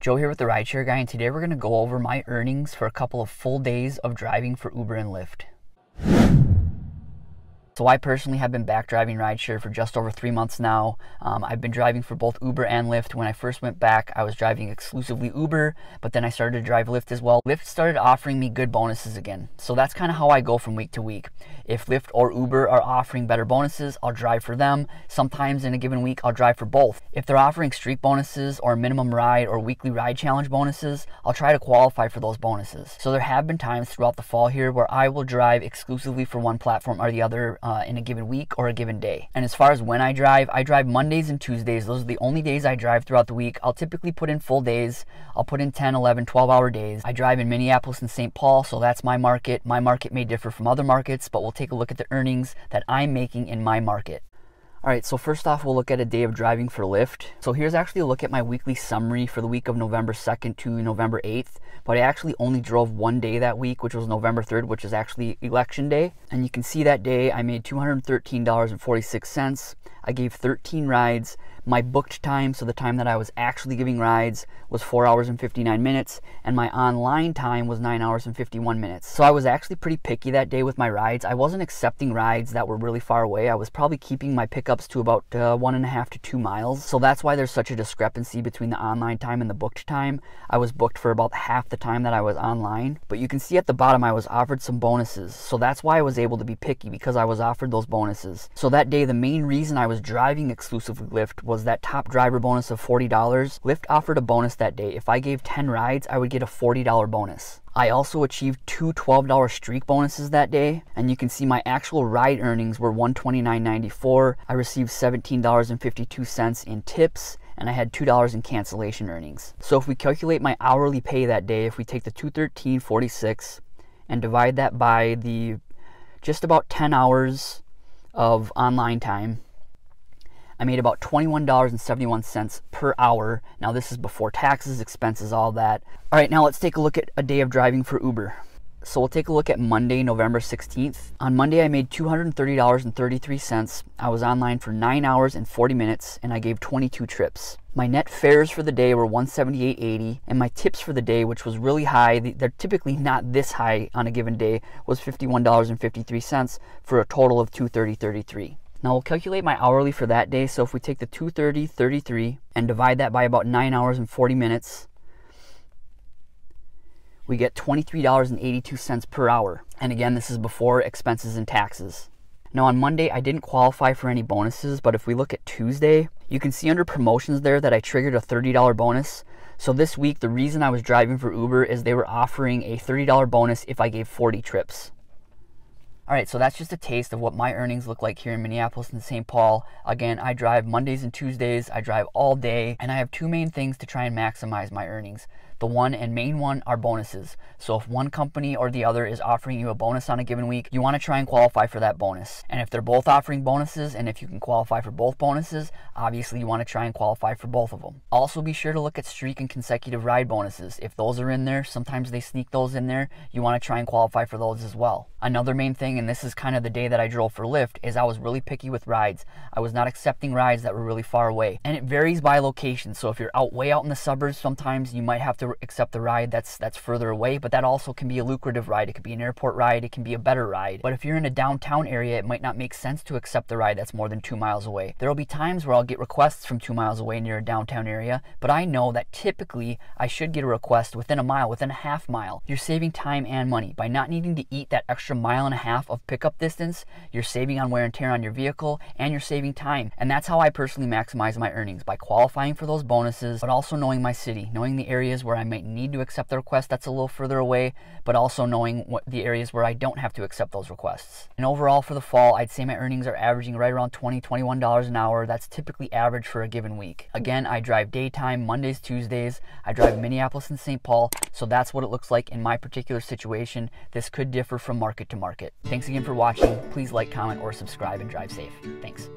Joe here with the Rideshare Guy, and today we're going to go over my earnings for a couple of full days of driving for Uber and Lyft. So I personally have been back driving rideshare for just over three months now. Um, I've been driving for both Uber and Lyft. When I first went back, I was driving exclusively Uber, but then I started to drive Lyft as well. Lyft started offering me good bonuses again. So that's kind of how I go from week to week. If Lyft or Uber are offering better bonuses, I'll drive for them. Sometimes in a given week, I'll drive for both. If they're offering streak bonuses or minimum ride or weekly ride challenge bonuses, I'll try to qualify for those bonuses. So there have been times throughout the fall here where I will drive exclusively for one platform or the other uh, in a given week or a given day. And as far as when I drive, I drive Mondays and Tuesdays. Those are the only days I drive throughout the week. I'll typically put in full days. I'll put in 10, 11, 12 hour days. I drive in Minneapolis and St. Paul, so that's my market. My market may differ from other markets, but we'll take a look at the earnings that I'm making in my market. All right, so first off, we'll look at a day of driving for Lyft. So here's actually a look at my weekly summary for the week of November 2nd to November 8th, but I actually only drove one day that week, which was November 3rd, which is actually election day. And you can see that day I made $213.46. I gave 13 rides. My booked time, so the time that I was actually giving rides, was 4 hours and 59 minutes, and my online time was 9 hours and 51 minutes. So I was actually pretty picky that day with my rides. I wasn't accepting rides that were really far away. I was probably keeping my pickups to about uh, one and a half to two miles. So that's why there's such a discrepancy between the online time and the booked time. I was booked for about half the time that I was online, but you can see at the bottom I was offered some bonuses. So that's why I was able to be picky because I was offered those bonuses. So that day, the main reason I was driving exclusively Lyft was that top driver bonus of $40. Lyft offered a bonus that day. If I gave 10 rides, I would get a $40 bonus. I also achieved two $12 streak bonuses that day, and you can see my actual ride earnings were $129.94. I received $17.52 in tips, and I had $2 in cancellation earnings. So if we calculate my hourly pay that day, if we take the 213.46 and divide that by the just about 10 hours of online time, I made about $21.71 per hour. Now, this is before taxes, expenses, all that. All right, now let's take a look at a day of driving for Uber. So we'll take a look at Monday, November 16th. On Monday, I made $230.33. I was online for 9 hours and 40 minutes, and I gave 22 trips. My net fares for the day were 178.80, and my tips for the day, which was really high, they're typically not this high on a given day, was $51.53 for a total of 230.33. Now we'll calculate my hourly for that day. So if we take the 2:30, 33, and divide that by about 9 hours and 40 minutes, we get $23.82 per hour. And again, this is before expenses and taxes. Now on Monday, I didn't qualify for any bonuses, but if we look at Tuesday, you can see under promotions there that I triggered a $30 bonus. So this week, the reason I was driving for Uber is they were offering a $30 bonus if I gave 40 trips. All right, so that's just a taste of what my earnings look like here in Minneapolis and St. Paul. Again, I drive Mondays and Tuesdays, I drive all day, and I have two main things to try and maximize my earnings. The one and main one are bonuses. So if one company or the other is offering you a bonus on a given week, you want to try and qualify for that bonus. And if they're both offering bonuses and if you can qualify for both bonuses, obviously you want to try and qualify for both of them. Also be sure to look at streak and consecutive ride bonuses. If those are in there, sometimes they sneak those in there. You want to try and qualify for those as well. Another main thing, and this is kind of the day that I drove for Lyft, is I was really picky with rides. I was not accepting rides that were really far away. And it varies by location. So if you're out way out in the suburbs, sometimes you might have to accept the ride that's that's further away, but that also can be a lucrative ride. It could be an airport ride, it can be a better ride. But if you're in a downtown area, it might not make sense to accept the ride that's more than two miles away. There'll be times where I'll get requests from two miles away near a downtown area, but I know that typically I should get a request within a mile, within a half mile. You're saving time and money by not needing to eat that extra mile and a half of pickup distance. You're saving on wear and tear on your vehicle and you're saving time. And that's how I personally maximize my earnings by qualifying for those bonuses, but also knowing my city, knowing the areas where I might need to accept the request that's a little further away, but also knowing what the areas where I don't have to accept those requests. And overall for the fall, I'd say my earnings are averaging right around $20, $21 an hour. That's typically average for a given week. Again, I drive daytime, Mondays, Tuesdays. I drive Minneapolis and St. Paul, so that's what it looks like in my particular situation. This could differ from market to market. Thanks again for watching. Please like, comment, or subscribe and drive safe. Thanks.